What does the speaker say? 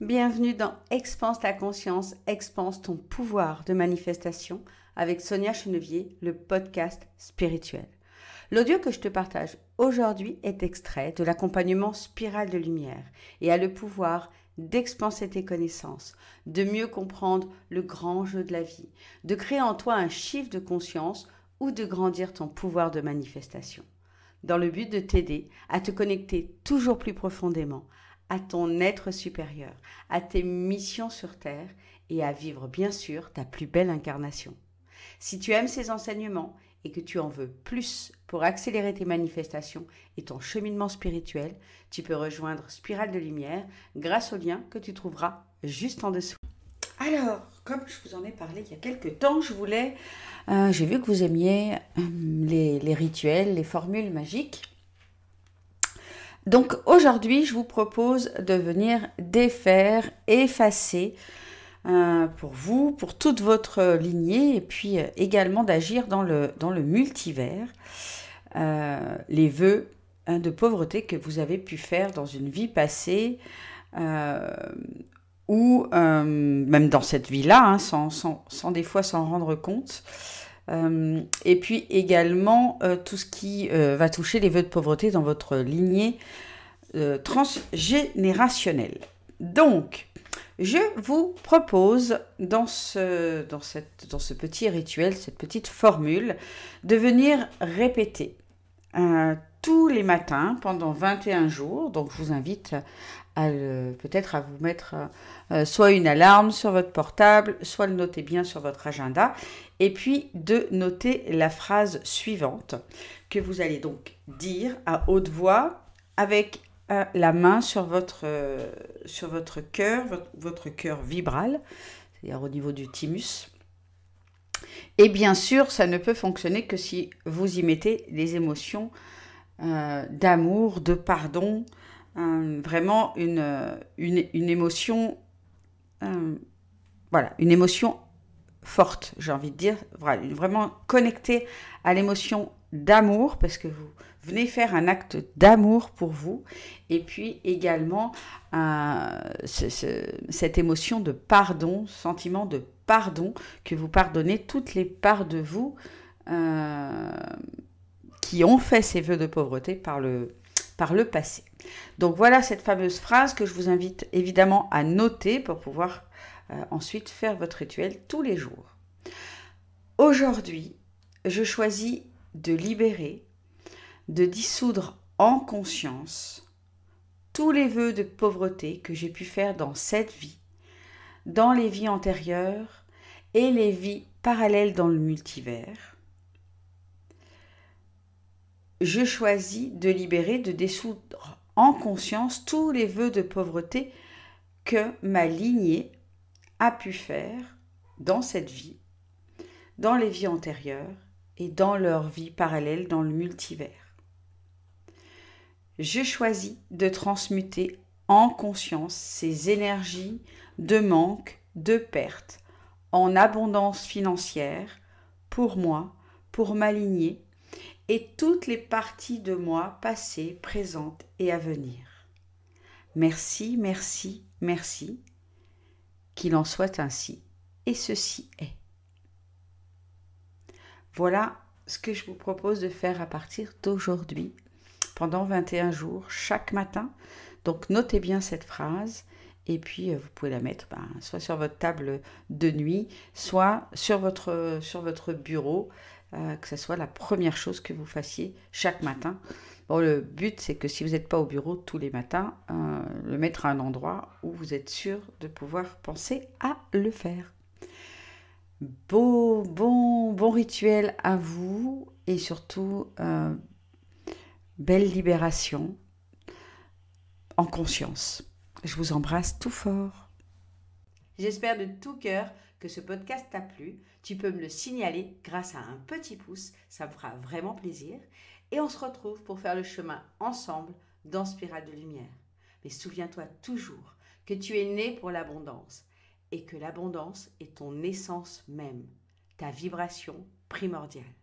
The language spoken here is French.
Bienvenue dans Expanse ta conscience, Expanse ton pouvoir de manifestation avec Sonia Chenevier, le podcast spirituel. L'audio que je te partage aujourd'hui est extrait de l'accompagnement Spirale de Lumière et a le pouvoir d'expanser tes connaissances, de mieux comprendre le grand jeu de la vie, de créer en toi un chiffre de conscience ou de grandir ton pouvoir de manifestation. Dans le but de t'aider à te connecter toujours plus profondément à ton être supérieur, à tes missions sur Terre et à vivre bien sûr ta plus belle incarnation. Si tu aimes ces enseignements et que tu en veux plus pour accélérer tes manifestations et ton cheminement spirituel, tu peux rejoindre Spirale de Lumière grâce au lien que tu trouveras juste en dessous. Alors, comme je vous en ai parlé il y a quelques temps, je voulais, euh, j'ai vu que vous aimiez euh, les rituels, les formules magiques. Donc aujourd'hui, je vous propose de venir défaire, effacer euh, pour vous, pour toute votre lignée, et puis euh, également d'agir dans le, dans le multivers, euh, les vœux hein, de pauvreté que vous avez pu faire dans une vie passée ou même dans cette vie-là, hein, sans, des fois s'en rendre compte. Euh, et puis également euh, tout ce qui euh, va toucher les vœux de pauvreté dans votre lignée transgénérationnelle. Donc, je vous propose dans ce, dans, cette, dans ce petit rituel, cette petite formule, de venir répéter tous les matins pendant 21 jours. Donc je vous invite peut-être à vous mettre euh, euh, soit une alarme sur votre portable, soit le noter bien sur votre agenda, et puis de noter la phrase suivante que vous allez donc dire à haute voix avec euh, la main sur votre, sur votre cœur, votre, votre cœur vibral, c'est-à-dire au niveau du thymus. Et bien sûr, ça ne peut fonctionner que si vous y mettez les émotions euh, d'amour, de pardon, euh, vraiment euh, une, une, émotion, voilà, une émotion forte, j'ai envie de dire, vraiment connectée à l'émotion d'amour, parce que vous venez faire un acte d'amour pour vous, et puis également cette émotion de pardon, sentiment de pardon, que vous pardonnez toutes les parts de vous qui ont fait ces voeux de pauvreté par le, par le passé. Donc voilà cette fameuse phrase que je vous invite évidemment à noter pour pouvoir euh, ensuite faire votre rituel tous les jours. Aujourd'hui, je choisis de libérer, de dissoudre en conscience tous les voeux de pauvreté que j'ai pu faire dans cette vie, dans les vies antérieures et les vies parallèles dans le multivers je choisis de libérer, de dessoudre en conscience tous les vœux de pauvreté que ma lignée a pu faire dans cette vie, dans les vies antérieures et dans leur vie parallèle dans le multivers. Je choisis de transmuter en conscience ces énergies de manque, de perte, en abondance financière, pour moi, pour ma lignée, et toutes les parties de moi passées, présentes et à venir. Merci, merci, merci. Qu'il en soit ainsi, et ceci est. Voilà ce que je vous propose de faire à partir d'aujourd'hui, pendant 21 jours, chaque matin. Donc notez bien cette phrase et puis, euh, vous pouvez la mettre ben, soit sur votre table de nuit, soit sur votre, sur votre bureau, euh, que ce soit la première chose que vous fassiez chaque matin. Bon, le but, c'est que si vous n'êtes pas au bureau tous les matins, euh, le mettre à un endroit où vous êtes sûr de pouvoir penser à le faire. Beau, bon, bon rituel à vous et surtout belle libération en conscience. Je vous embrasse tout fort. J'espère de tout cœur que ce podcast t'a plu. Tu peux me le signaler grâce à un petit pouce, ça me fera vraiment plaisir. Et on se retrouve pour faire le chemin ensemble dans Spirale de Lumière. Mais souviens-toi toujours que tu es né pour l'abondance et que l'abondance est ton essence même, ta vibration primordiale.